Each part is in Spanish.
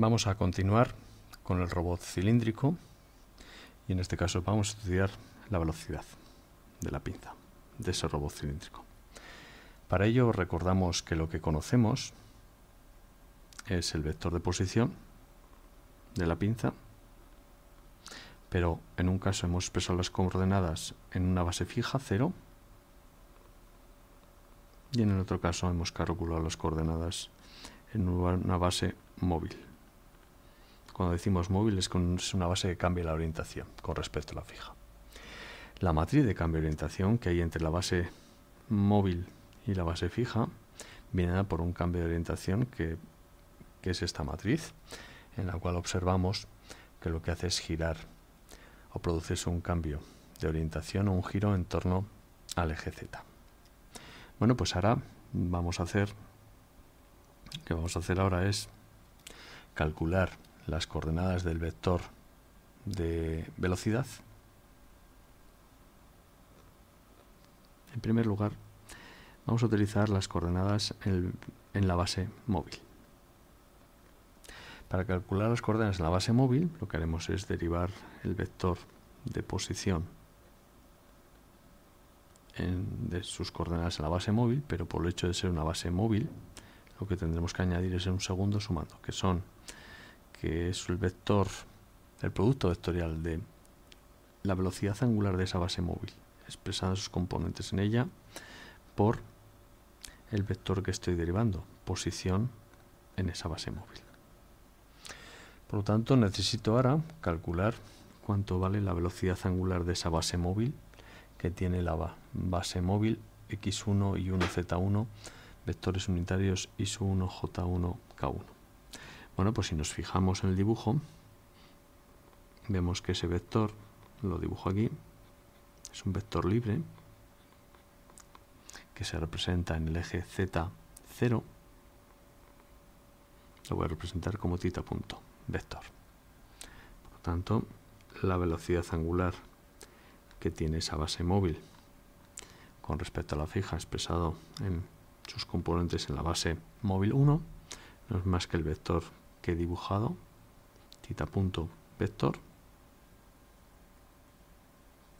Vamos a continuar con el robot cilíndrico y en este caso vamos a estudiar la velocidad de la pinza de ese robot cilíndrico. Para ello recordamos que lo que conocemos es el vector de posición de la pinza, pero en un caso hemos expresado las coordenadas en una base fija, 0, y en el otro caso hemos calculado las coordenadas en una base móvil. Cuando decimos móvil es, una base que cambia la orientación con respecto a la fija. La matriz de cambio de orientación que hay entre la base móvil y la base fija viene por un cambio de orientación que, que es esta matriz, en la cual observamos que lo que hace es girar o producirse un cambio de orientación o un giro en torno al eje Z. Bueno, pues ahora vamos a hacer, lo que vamos a hacer ahora es calcular las coordenadas del vector de velocidad. En primer lugar, vamos a utilizar las coordenadas en, la base móvil. Para calcular las coordenadas en la base móvil, lo que haremos es derivar el vector de posición de sus coordenadas en la base móvil, pero por el hecho de ser una base móvil, lo que tendremos que añadir es un segundo sumando, que son que es el vector, el producto vectorial de la velocidad angular de esa base móvil, expresada en sus componentes en ella, por el vector que estoy derivando, posición en esa base móvil. Por lo tanto, necesito ahora calcular cuánto vale la velocidad angular de esa base móvil que tiene la base móvil x1 y 1z1, vectores unitarios y 1j1k1. Bueno, pues si nos fijamos en el dibujo, vemos que ese vector, lo dibujo aquí, es un vector libre que se representa en el eje Z0. Lo voy a representar como tita punto, vector. Por lo tanto, la velocidad angular que tiene esa base móvil con respecto a la fija expresado en sus componentes en la base móvil 1 no es más que el vector que he dibujado, tita.vector,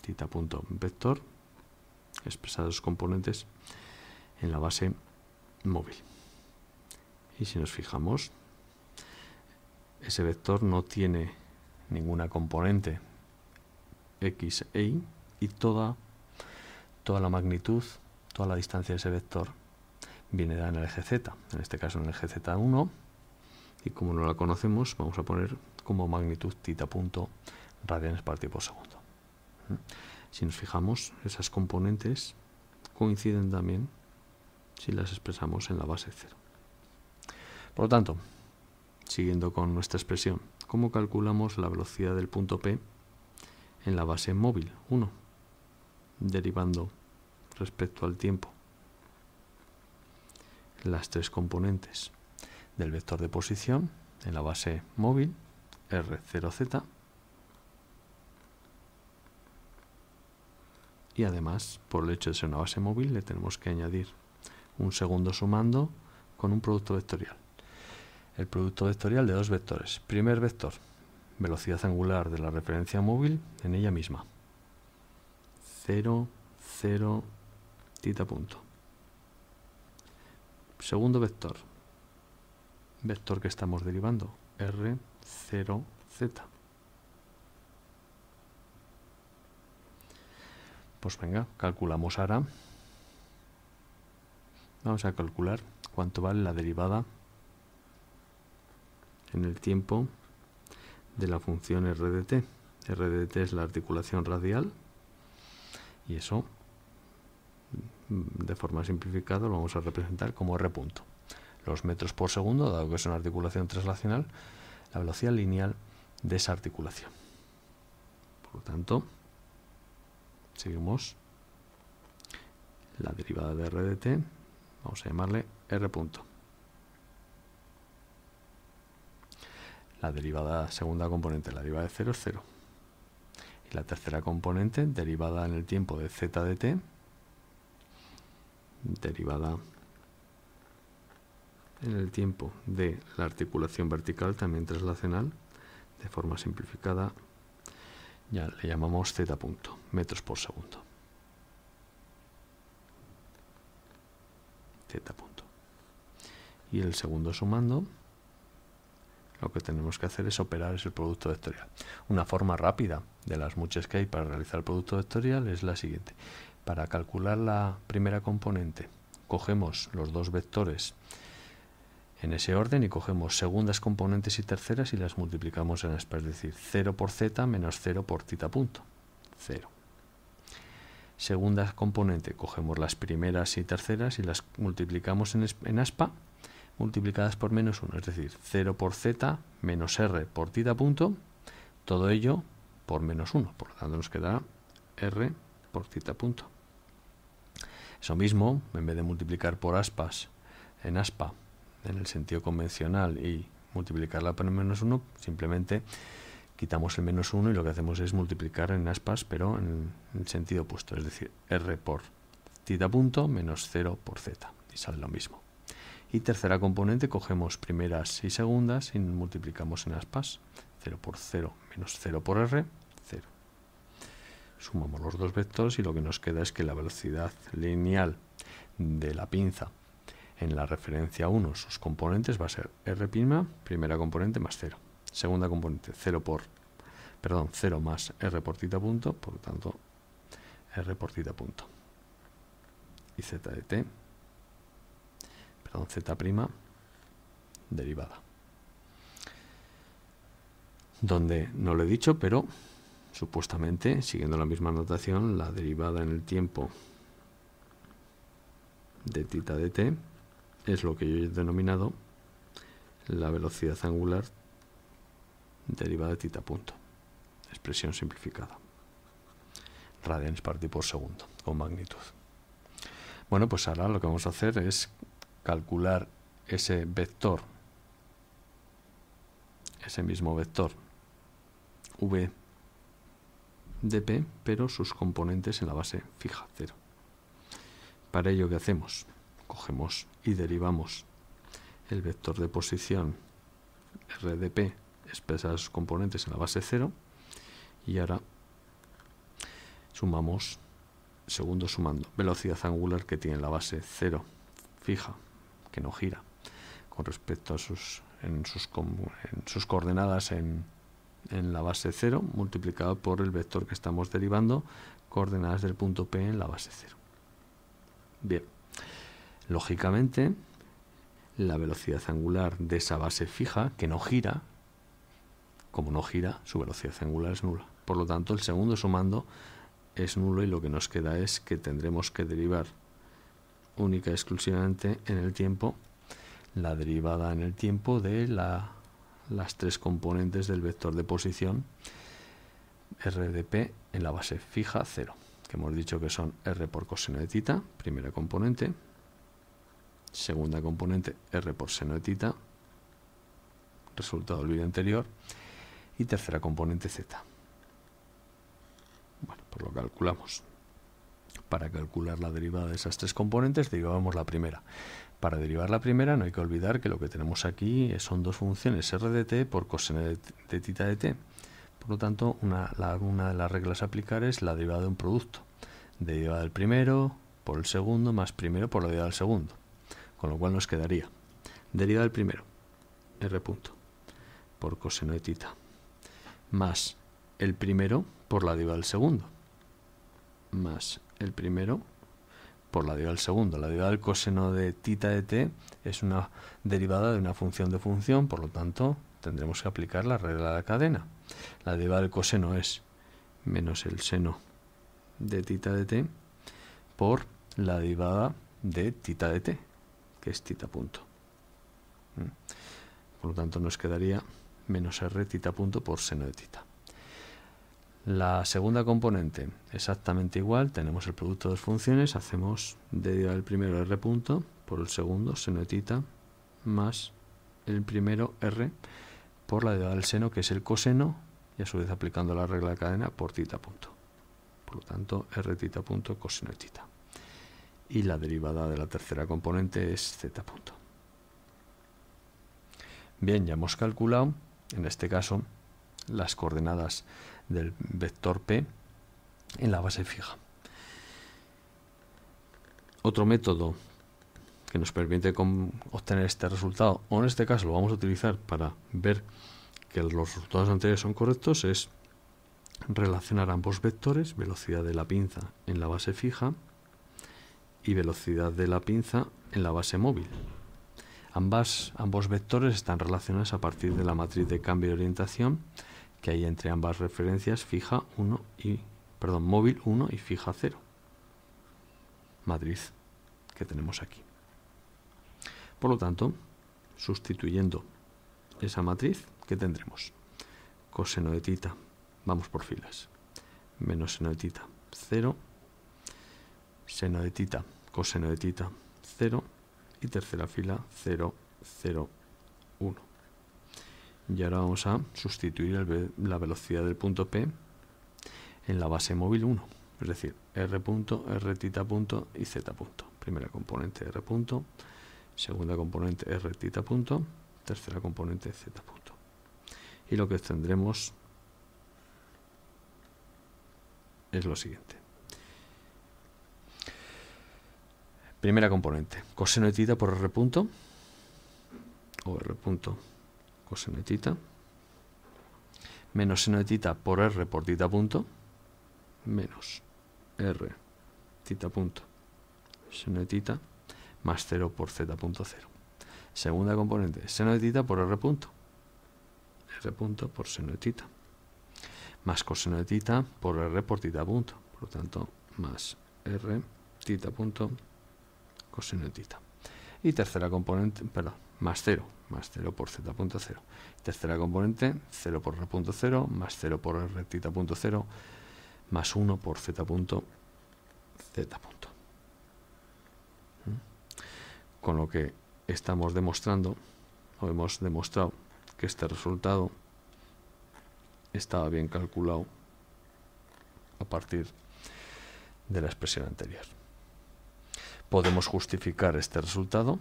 tita.vector, expresar los componentes en la base móvil. Y si nos fijamos, ese vector no tiene ninguna componente x e y, y toda, toda la magnitud, toda la distancia de ese vector viene dada en el eje z, en este caso en el eje z1, y como no la conocemos vamos a poner como magnitud tita punto radianes partido por segundo. ¿Mm? Si nos fijamos, esas componentes coinciden también si las expresamos en la base cero. Por lo tanto, siguiendo con nuestra expresión, ¿cómo calculamos la velocidad del punto P en la base móvil 1? Derivando respecto al tiempo las tres componentes del vector de posición en la base móvil R0Z y además por el hecho de ser una base móvil le tenemos que añadir un segundo sumando con un producto vectorial. El producto vectorial de dos vectores. Primer vector, velocidad angular de la referencia móvil en ella misma. 0, 0, tita punto. Segundo vector, vector que estamos derivando, R0Z. Pues venga, calculamos ahora. Vamos a calcular cuánto vale la derivada en el tiempo de la función RDT. RDT es la articulación radial y eso mm, de forma simplificada lo vamos a representar como R punto los metros por segundo, dado que es una articulación traslacional, la velocidad lineal de esa articulación. Por lo tanto, seguimos la derivada de r de t vamos a llamarle R punto. La derivada segunda componente, la derivada de 0 es 0. Y la tercera componente, derivada en el tiempo de z de t, derivada en el tiempo de la articulación vertical, también traslacional, de forma simplificada, ya le llamamos z punto, metros por segundo. z punto. Y el segundo sumando, lo que tenemos que hacer es operar es el producto vectorial. Una forma rápida de las muchas que hay para realizar el producto vectorial es la siguiente. Para calcular la primera componente, cogemos los dos vectores en ese orden y cogemos segundas componentes y terceras y las multiplicamos en aspa es decir, 0 por z menos 0 por tita punto, 0. Segunda componente, cogemos las primeras y terceras y las multiplicamos en, aspa multiplicadas por menos 1, es decir, 0 por z menos r por tita punto, todo ello por menos 1, por lo tanto nos quedará r por tita punto. Eso mismo, en vez de multiplicar por aspas, en aspa en el sentido convencional y multiplicarla por menos 1, simplemente quitamos el menos 1 y lo que hacemos es multiplicar en aspas, pero en el sentido opuesto, es decir, r por tita punto menos 0 por z, y sale lo mismo. Y tercera componente, cogemos primeras y segundas y multiplicamos en aspas, 0 por 0 menos 0 por r, 0. Sumamos los dos vectores y lo que nos queda es que la velocidad lineal de la pinza en la referencia 1 sus componentes va a ser R', primera componente más 0, segunda componente 0 por, perdón, 0 más R por tita punto, por lo tanto, R por tita punto. Y Z de T, perdón, Z' derivada. Donde no lo he dicho, pero supuestamente, siguiendo la misma notación, la derivada en el tiempo de tita de t es lo que yo he denominado la velocidad angular derivada de tita punto, expresión simplificada, radianes partido por segundo, con magnitud. Bueno, pues ahora lo que vamos a hacer es calcular ese vector, ese mismo vector, v de pero sus componentes en la base fija, 0. Para ello, ¿qué hacemos? cogemos y derivamos el vector de posición RDP expresa sus componentes en la base 0 y ahora sumamos segundo sumando velocidad angular que tiene la base 0 fija que no gira con respecto a sus en sus, sus coordenadas en, en la base 0 multiplicado por el vector que estamos derivando coordenadas del punto P en la base 0 bien Lógicamente, la velocidad angular de esa base fija, que no gira, como no gira, su velocidad angular es nula. Por lo tanto, el segundo sumando es nulo y lo que nos queda es que tendremos que derivar única y exclusivamente en el tiempo la derivada en el tiempo de las tres componentes del vector de posición RDP en la base fija 0, que hemos dicho que son R por coseno de tita, primera componente, segunda componente R por seno de tita, resultado del vídeo anterior, y tercera componente Z. Bueno, pues lo calculamos. Para calcular la derivada de esas tres componentes derivamos la primera. Para derivar la primera no hay que olvidar que lo que tenemos aquí son dos funciones R de t por coseno de, tita de t. Por lo tanto, una, una de las reglas a aplicar es la derivada de un producto. Derivada del primero por el segundo más primero por la derivada del segundo con lo cual nos quedaría derivada del primero, r punto, por coseno de tita, más el primero por la derivada del segundo, más el primero por la derivada del segundo. La derivada del coseno de tita de t es una derivada de una función de función, por lo tanto tendremos que aplicar la regla de la cadena. La derivada del coseno es menos el seno de tita de t por la derivada de tita de t que es tita punto. Mm. Por lo tanto, nos quedaría menos r tita punto por seno de tita. La segunda componente, exactamente igual, tenemos el producto de dos funciones, hacemos derivada del primero r punto por el segundo seno de tita más el primero r por la derivada del seno, que es el coseno, y a su vez aplicando la regla de cadena por tita punto. Por lo tanto, r tita punto coseno de tita y la derivada de la tercera componente es z punto. Bien, ya hemos calculado, en este caso, las coordenadas del vector p en la base fija. Otro método que nos permite obtener este resultado, o en este caso lo vamos a utilizar para ver que los resultados anteriores son correctos, es relacionar ambos vectores, velocidad de la pinza en la base fija, y velocidad de la pinza en la base móvil. ambos vectores están relacionados a partir de la matriz de cambio de orientación que hay entre ambas referencias fija 1 y perdón, móvil 1 y fija 0. Matriz que tenemos aquí. Por lo tanto, sustituyendo esa matriz, ¿qué tendremos? Coseno de tita. Vamos por filas. Menos seno de tita 0 seno de tita, coseno de tita, 0 y tercera fila 0, 0, 1. Y ahora vamos a sustituir la velocidad del punto P en la base móvil 1, es decir, R punto, R tita punto y Z punto. Primera componente R punto, segunda componente R tita punto, tercera componente Z punto. Y lo que obtendremos es lo siguiente. Primera componente, coseno de tita por r punto, o r punto coseno de tita, menos seno de tita por r por tita punto, menos r tita punto seno de tita, más cero por z punto cero. Segunda componente, seno de tita por r punto, r punto por seno de tita, más coseno de tita por r por tita punto, por lo tanto, más r tita punto y tercera componente, perdón, más cero, más 0 por punto z.0. Tercera componente, 0 por punto r.0, más 0 por r cero, más 1 por z. Punto, z punto. ¿Mm? Con lo que estamos demostrando, o hemos demostrado que este resultado estaba bien calculado a partir de la expresión anterior. Podemos justificar este resultado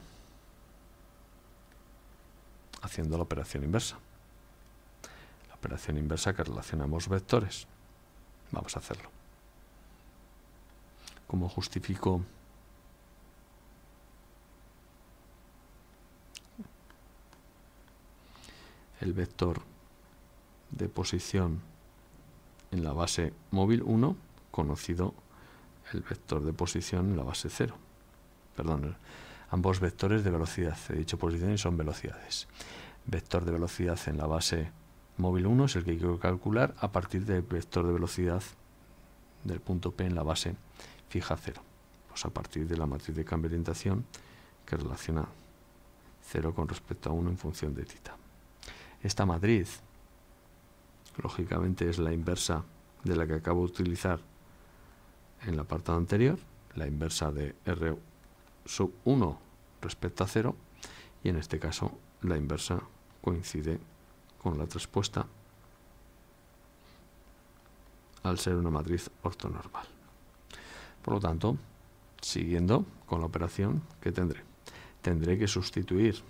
haciendo la operación inversa. La operación inversa que relacionamos vectores. Vamos a hacerlo. Como justifico el vector de posición en la base móvil 1, conocido el vector de posición en la base 0? perdón, ambos vectores de velocidad. He dicho posiciones, son velocidades. Vector de velocidad en la base móvil 1 es el que quiero calcular a partir del vector de velocidad del punto P en la base fija 0. Pues a partir de la matriz de cambio de orientación que relaciona 0 con respecto a 1 en función de tita. Esta matriz, lógicamente, es la inversa de la que acabo de utilizar en el apartado anterior, la inversa de R1 sub 1 respecto a 0 y en este caso la inversa coincide con la respuesta al ser una matriz ortonormal. Por lo tanto, siguiendo con la operación, que tendré? Tendré que sustituir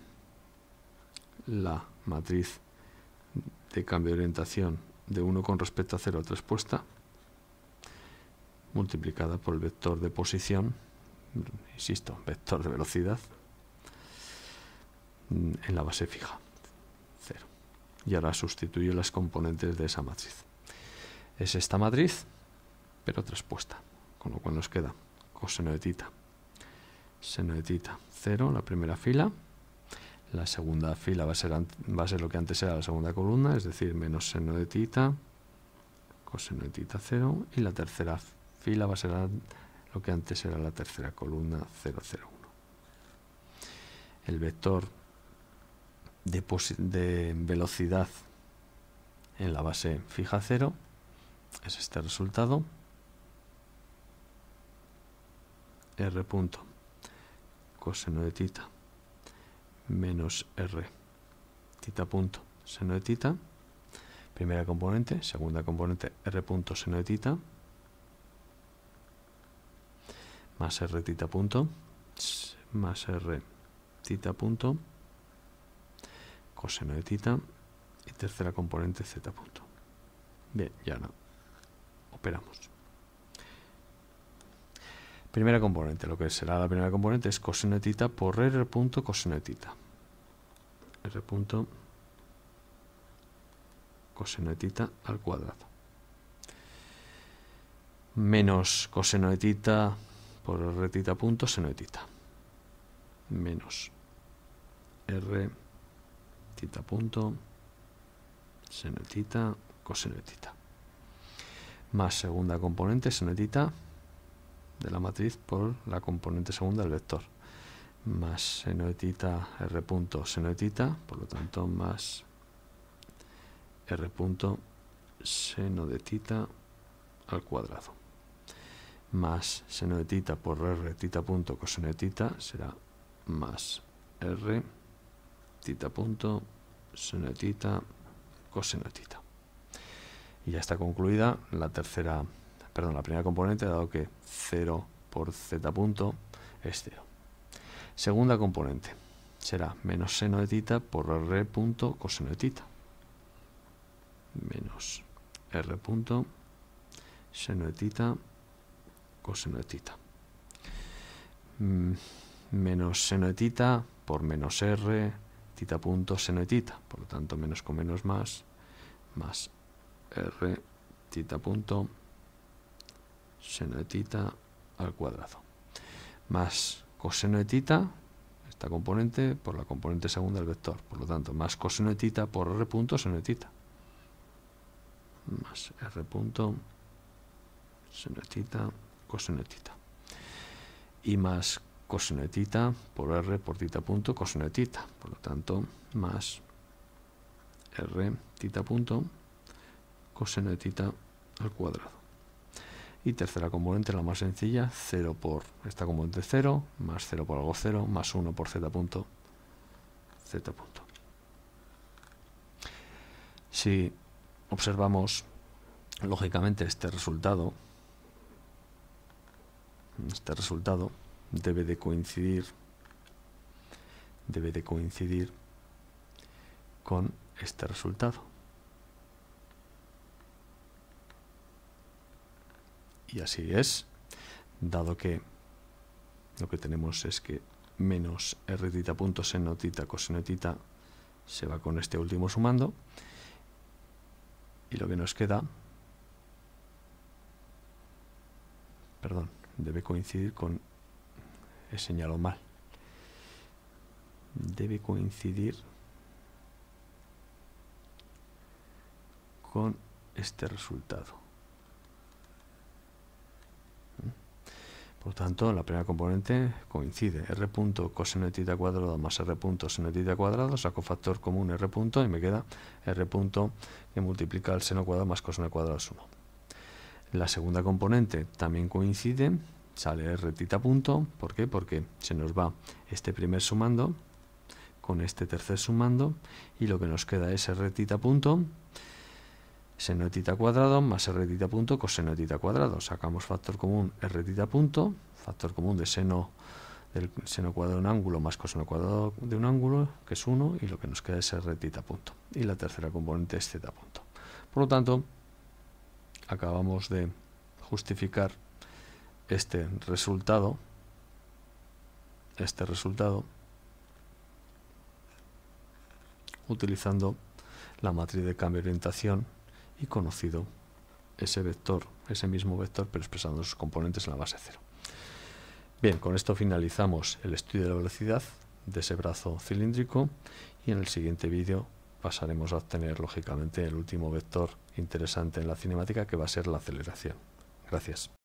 la matriz de cambio de orientación de 1 con respecto a 0 respuesta multiplicada por el vector de posición insisto, vector de velocidad mm, en la base fija, 0. Y ahora sustituyo las componentes de esa matriz. Es esta matriz, pero traspuesta, con lo cual nos queda coseno de tita. Seno de tita, 0, la primera fila. La segunda fila va a, ser, va a ser lo que antes era la segunda columna, es decir, menos seno de tita, coseno de tita 0. Y la tercera fila va a ser lo que antes era la tercera columna 001. El vector de, velocidad en la base fija 0 es este resultado. R punto coseno de tita menos R tita punto seno de tita primera componente, segunda componente R punto seno de tita más r tita punto más r tita punto coseno de tita y tercera componente z punto. Bien, ya no. operamos. Primera componente, lo que será la primera componente es coseno de tita por r punto coseno de tita. r punto coseno de tita al cuadrado. Menos coseno de tita por R tita punto seno de tita. Menos r tita punto seno de tita coseno de tita. Más segunda componente seno de tita de la matriz por la componente segunda del vector. Más seno de tita r punto seno de tita, por lo tanto más r punto seno de tita al cuadrado más seno de tita por r tita punto coseno de tita será más r tita punto seno de tita coseno de tita. Y ya está concluida la tercera, perdón, la primera componente, dado que 0 por z punto es 0. Segunda componente será menos seno de tita por r punto coseno de tita. Menos r punto seno de tita tita mm, Menos tita por menos r, tita punto tita Por lo tanto, menos con menos más, más r, tita punto tita al cuadrado. Más coseno de tita, esta componente, por la componente segunda del vector. Por lo tanto, más coseno de tita por r punto seno de tita. Más r punto seno de tita cosinetita. Y más cosinetita por r por tita punto cosinetita. Por lo tanto, más r tita punto cosinetita al cuadrado. Y tercera componente, la más sencilla, 0 por esta componente 0, más 0 por algo 0, más 1 por z punto, z punto. Si observamos, lógicamente, este resultado, este resultado debe de coincidir debe de coincidir con este resultado. Y así es, dado que lo que tenemos es que menos r tita punto seno tita se va con este último sumando y lo que nos queda perdón debe coincidir con... he eh, señalado mal. Debe coincidir con este resultado. ¿Mm? Por tanto, la primera componente coincide. R punto coseno de cuadrado más R punto seno de cuadrado, saco factor común R punto y me queda R punto que multiplica el seno cuadrado más coseno cuadrado es 1. La segunda componente también coincide, sale tita punto. ¿Por qué? Porque se nos va este primer sumando con este tercer sumando y lo que nos queda es r tita punto seno tita cuadrado más r tita punto coseno tita cuadrado. Sacamos factor común r tita punto, factor común de seno del seno cuadrado de un ángulo más coseno cuadrado de un ángulo, que es 1, y lo que nos queda es r tita punto. Y la tercera componente es z punto. Por lo tanto, acabamos de justificar este resultado, este resultado, utilizando la matriz de cambio de orientación y conocido ese vector, ese mismo vector, pero expresando sus componentes en la base cero. Bien, con esto finalizamos el estudio de la velocidad de ese brazo cilíndrico y en el siguiente vídeo pasaremos a obtener lógicamente el último vector interesante en la cinemática que va a ser la aceleración. Gracias.